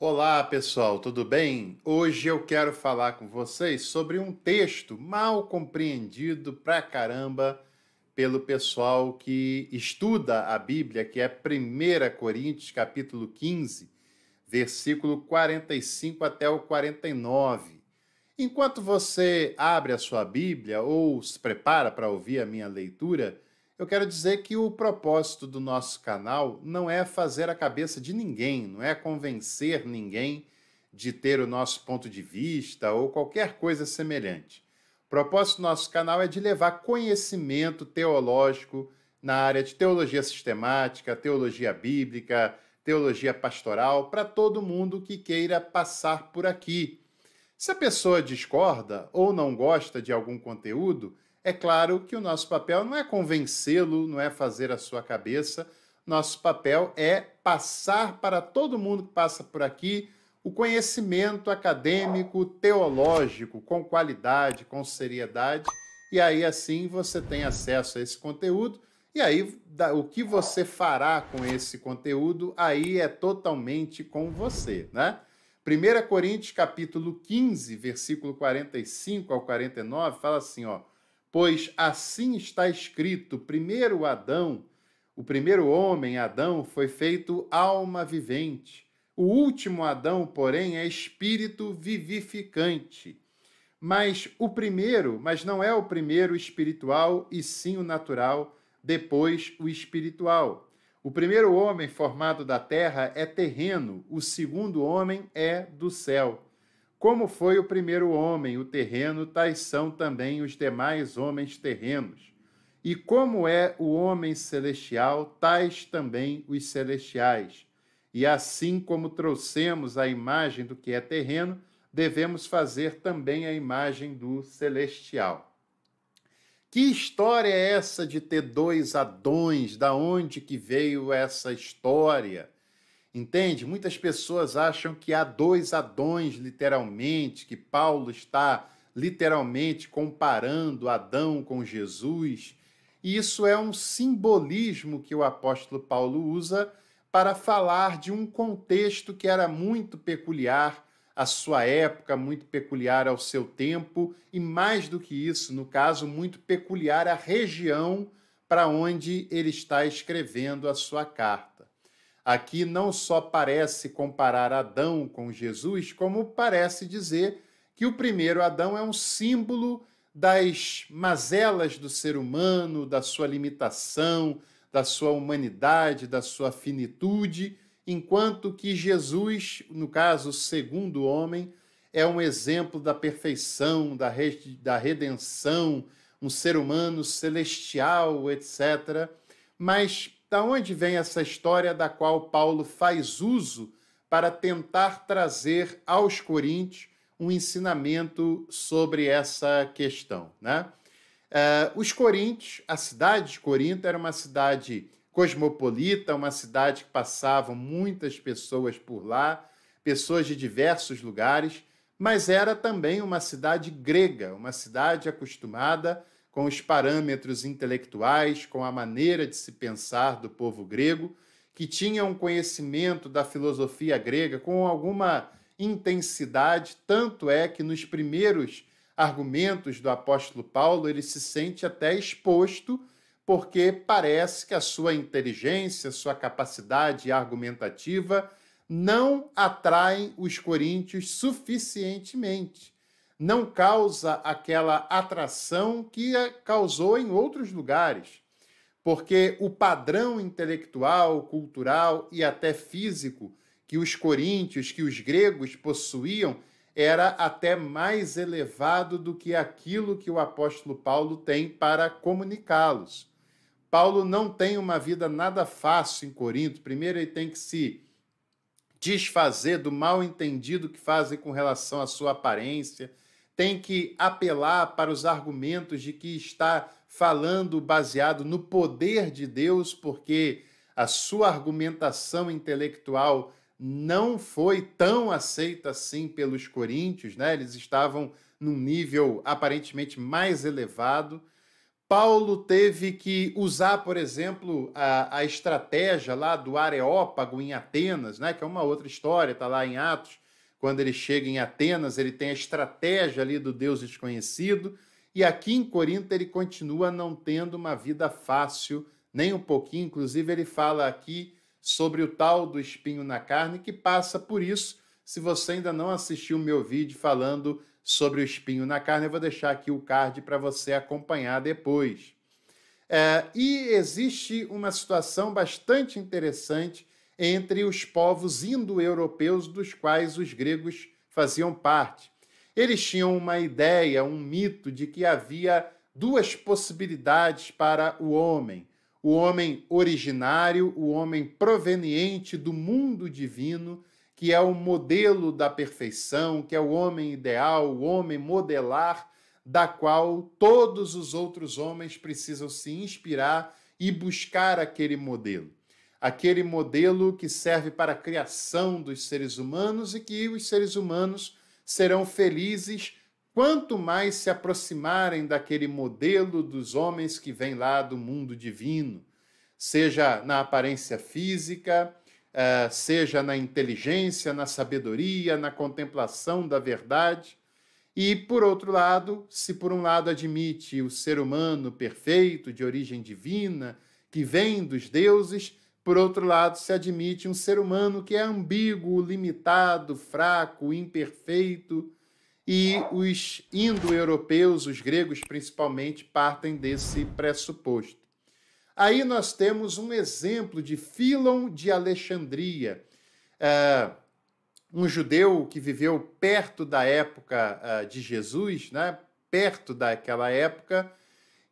Olá pessoal, tudo bem? Hoje eu quero falar com vocês sobre um texto mal compreendido pra caramba pelo pessoal que estuda a Bíblia, que é 1 Coríntios, capítulo 15, versículo 45 até o 49. Enquanto você abre a sua Bíblia ou se prepara para ouvir a minha leitura, eu quero dizer que o propósito do nosso canal não é fazer a cabeça de ninguém, não é convencer ninguém de ter o nosso ponto de vista ou qualquer coisa semelhante. O propósito do nosso canal é de levar conhecimento teológico na área de teologia sistemática, teologia bíblica, teologia pastoral para todo mundo que queira passar por aqui. Se a pessoa discorda ou não gosta de algum conteúdo, é claro que o nosso papel não é convencê-lo, não é fazer a sua cabeça. Nosso papel é passar para todo mundo que passa por aqui o conhecimento acadêmico, teológico, com qualidade, com seriedade. E aí, assim, você tem acesso a esse conteúdo. E aí, o que você fará com esse conteúdo, aí é totalmente com você, né? 1 Coríntios, capítulo 15, versículo 45 ao 49, fala assim, ó. Pois assim está escrito: primeiro Adão, o primeiro homem, Adão, foi feito alma vivente. O último Adão, porém, é espírito vivificante. Mas o primeiro, mas não é o primeiro espiritual, e sim o natural, depois o espiritual. O primeiro homem formado da terra é terreno, o segundo homem é do céu. Como foi o primeiro homem, o terreno, tais são também os demais homens terrenos. E como é o homem celestial, tais também os celestiais. E assim como trouxemos a imagem do que é terreno, devemos fazer também a imagem do celestial. Que história é essa de ter dois Adões? Da onde que veio essa história? Entende? Muitas pessoas acham que há dois Adões, literalmente, que Paulo está literalmente comparando Adão com Jesus. E isso é um simbolismo que o apóstolo Paulo usa para falar de um contexto que era muito peculiar à sua época, muito peculiar ao seu tempo e, mais do que isso, no caso, muito peculiar à região para onde ele está escrevendo a sua carta. Aqui não só parece comparar Adão com Jesus, como parece dizer que o primeiro Adão é um símbolo das mazelas do ser humano, da sua limitação, da sua humanidade, da sua finitude, enquanto que Jesus, no caso, o segundo homem, é um exemplo da perfeição, da, da redenção, um ser humano celestial, etc. Mas da onde vem essa história da qual Paulo faz uso para tentar trazer aos coríntios um ensinamento sobre essa questão? Né? Uh, os coríntios, a cidade de Corinto era uma cidade cosmopolita, uma cidade que passavam muitas pessoas por lá, pessoas de diversos lugares, mas era também uma cidade grega, uma cidade acostumada com os parâmetros intelectuais, com a maneira de se pensar do povo grego, que tinha um conhecimento da filosofia grega com alguma intensidade, tanto é que nos primeiros argumentos do apóstolo Paulo ele se sente até exposto, porque parece que a sua inteligência, sua capacidade argumentativa não atraem os coríntios suficientemente não causa aquela atração que causou em outros lugares. Porque o padrão intelectual, cultural e até físico que os coríntios, que os gregos possuíam, era até mais elevado do que aquilo que o apóstolo Paulo tem para comunicá-los. Paulo não tem uma vida nada fácil em Corinto. Primeiro, ele tem que se desfazer do mal entendido que fazem com relação à sua aparência, tem que apelar para os argumentos de que está falando baseado no poder de Deus, porque a sua argumentação intelectual não foi tão aceita assim pelos coríntios, né? Eles estavam num nível aparentemente mais elevado. Paulo teve que usar, por exemplo, a, a estratégia lá do Areópago em Atenas, né? Que é uma outra história, está lá em Atos quando ele chega em Atenas, ele tem a estratégia ali do Deus desconhecido. E aqui em Corinto, ele continua não tendo uma vida fácil, nem um pouquinho. Inclusive, ele fala aqui sobre o tal do espinho na carne, que passa por isso. Se você ainda não assistiu o meu vídeo falando sobre o espinho na carne, eu vou deixar aqui o card para você acompanhar depois. É, e existe uma situação bastante interessante entre os povos indo-europeus dos quais os gregos faziam parte. Eles tinham uma ideia, um mito de que havia duas possibilidades para o homem: o homem originário, o homem proveniente do mundo divino, que é o modelo da perfeição, que é o homem ideal, o homem modelar, da qual todos os outros homens precisam se inspirar e buscar aquele modelo aquele modelo que serve para a criação dos seres humanos e que os seres humanos serão felizes quanto mais se aproximarem daquele modelo dos homens que vem lá do mundo divino, seja na aparência física, eh, seja na inteligência, na sabedoria, na contemplação da verdade. E, por outro lado, se por um lado admite o ser humano perfeito, de origem divina, que vem dos deuses, por outro lado, se admite um ser humano que é ambíguo, limitado, fraco, imperfeito, e os indo-europeus, os gregos principalmente, partem desse pressuposto. Aí nós temos um exemplo de Filon de Alexandria, eh, um judeu que viveu perto da época eh, de Jesus, né? perto daquela época,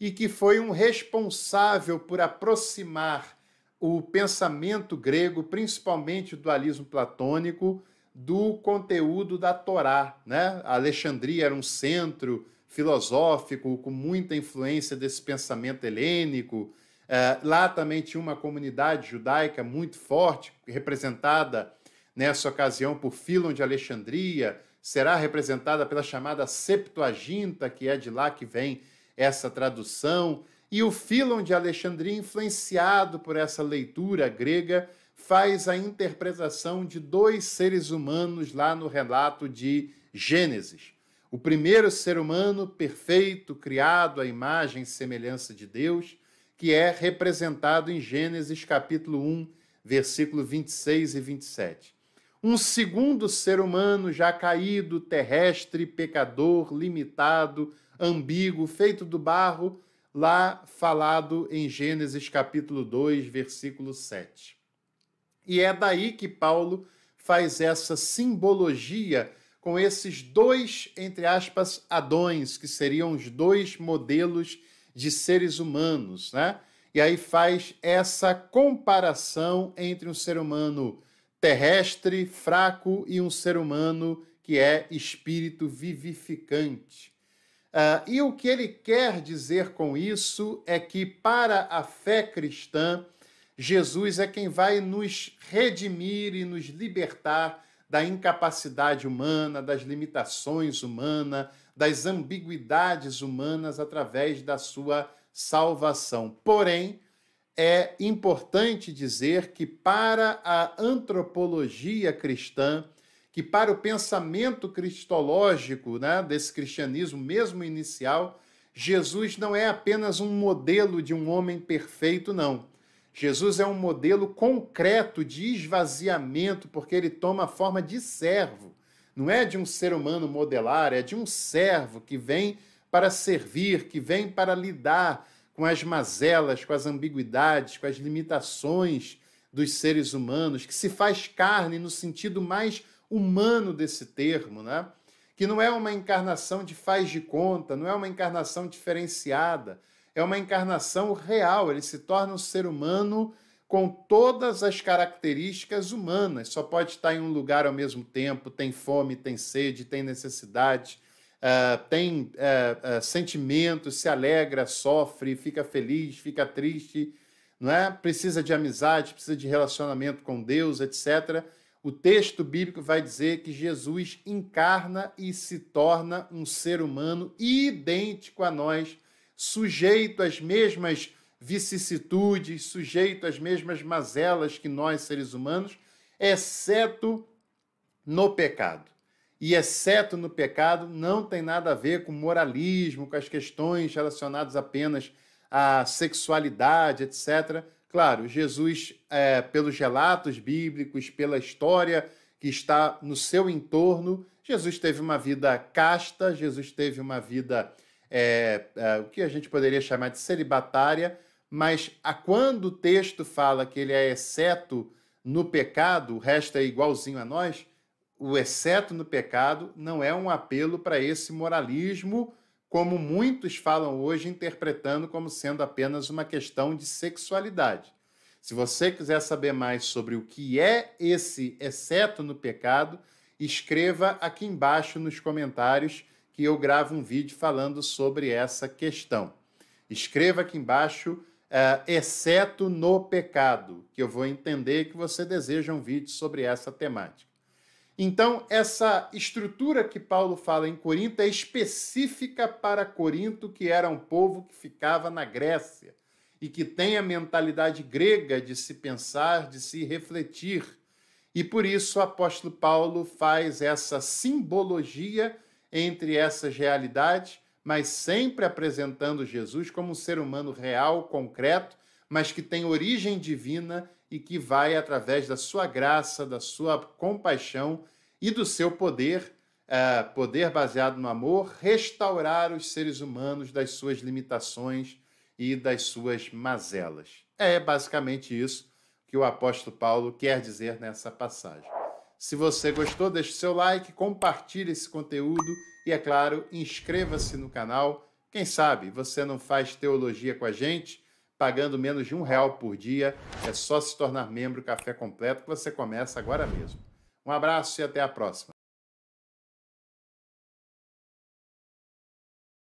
e que foi um responsável por aproximar o pensamento grego, principalmente o dualismo platônico, do conteúdo da Torá. Né? A Alexandria era um centro filosófico com muita influência desse pensamento helênico. É, lá também tinha uma comunidade judaica muito forte, representada nessa ocasião por Filon de Alexandria, será representada pela chamada Septuaginta, que é de lá que vem essa tradução. E o Filon de Alexandria, influenciado por essa leitura grega, faz a interpretação de dois seres humanos lá no relato de Gênesis. O primeiro ser humano perfeito, criado à imagem e semelhança de Deus, que é representado em Gênesis capítulo 1, versículo 26 e 27. Um segundo ser humano já caído, terrestre, pecador, limitado, ambíguo, feito do barro, lá falado em Gênesis capítulo 2, versículo 7. E é daí que Paulo faz essa simbologia com esses dois, entre aspas, adões, que seriam os dois modelos de seres humanos, né? E aí faz essa comparação entre um ser humano terrestre, fraco, e um ser humano que é espírito vivificante. Uh, e o que ele quer dizer com isso é que, para a fé cristã, Jesus é quem vai nos redimir e nos libertar da incapacidade humana, das limitações humanas, das ambiguidades humanas através da sua salvação. Porém, é importante dizer que, para a antropologia cristã, que para o pensamento cristológico, né, desse cristianismo mesmo inicial, Jesus não é apenas um modelo de um homem perfeito, não. Jesus é um modelo concreto de esvaziamento, porque ele toma a forma de servo. Não é de um ser humano modelar, é de um servo que vem para servir, que vem para lidar com as mazelas, com as ambiguidades, com as limitações dos seres humanos, que se faz carne no sentido mais humano desse termo, né? que não é uma encarnação de faz de conta, não é uma encarnação diferenciada, é uma encarnação real, ele se torna um ser humano com todas as características humanas, só pode estar em um lugar ao mesmo tempo, tem fome, tem sede, tem necessidade, uh, tem uh, uh, sentimentos, se alegra, sofre, fica feliz, fica triste, não é? Precisa de amizade, precisa de relacionamento com Deus, etc. O texto bíblico vai dizer que Jesus encarna e se torna um ser humano idêntico a nós, sujeito às mesmas vicissitudes, sujeito às mesmas mazelas que nós, seres humanos, exceto no pecado. E exceto no pecado não tem nada a ver com moralismo, com as questões relacionadas apenas à sexualidade, etc. Claro, Jesus, é, pelos relatos bíblicos, pela história que está no seu entorno, Jesus teve uma vida casta, Jesus teve uma vida, é, é, o que a gente poderia chamar de celibatária, mas a, quando o texto fala que ele é exceto no pecado, o resto é igualzinho a nós, o exceto no pecado não é um apelo para esse moralismo como muitos falam hoje, interpretando como sendo apenas uma questão de sexualidade. Se você quiser saber mais sobre o que é esse exceto no pecado, escreva aqui embaixo nos comentários que eu gravo um vídeo falando sobre essa questão. Escreva aqui embaixo, uh, exceto no pecado, que eu vou entender que você deseja um vídeo sobre essa temática. Então, essa estrutura que Paulo fala em Corinto é específica para Corinto, que era um povo que ficava na Grécia e que tem a mentalidade grega de se pensar, de se refletir. E por isso o apóstolo Paulo faz essa simbologia entre essas realidades, mas sempre apresentando Jesus como um ser humano real, concreto, mas que tem origem divina e que vai, através da sua graça, da sua compaixão e do seu poder, eh, poder baseado no amor, restaurar os seres humanos das suas limitações e das suas mazelas. É basicamente isso que o apóstolo Paulo quer dizer nessa passagem. Se você gostou, deixe seu like, compartilhe esse conteúdo e, é claro, inscreva-se no canal. Quem sabe você não faz teologia com a gente? pagando menos de um real por dia. É só se tornar membro Café Completo que você começa agora mesmo. Um abraço e até a próxima.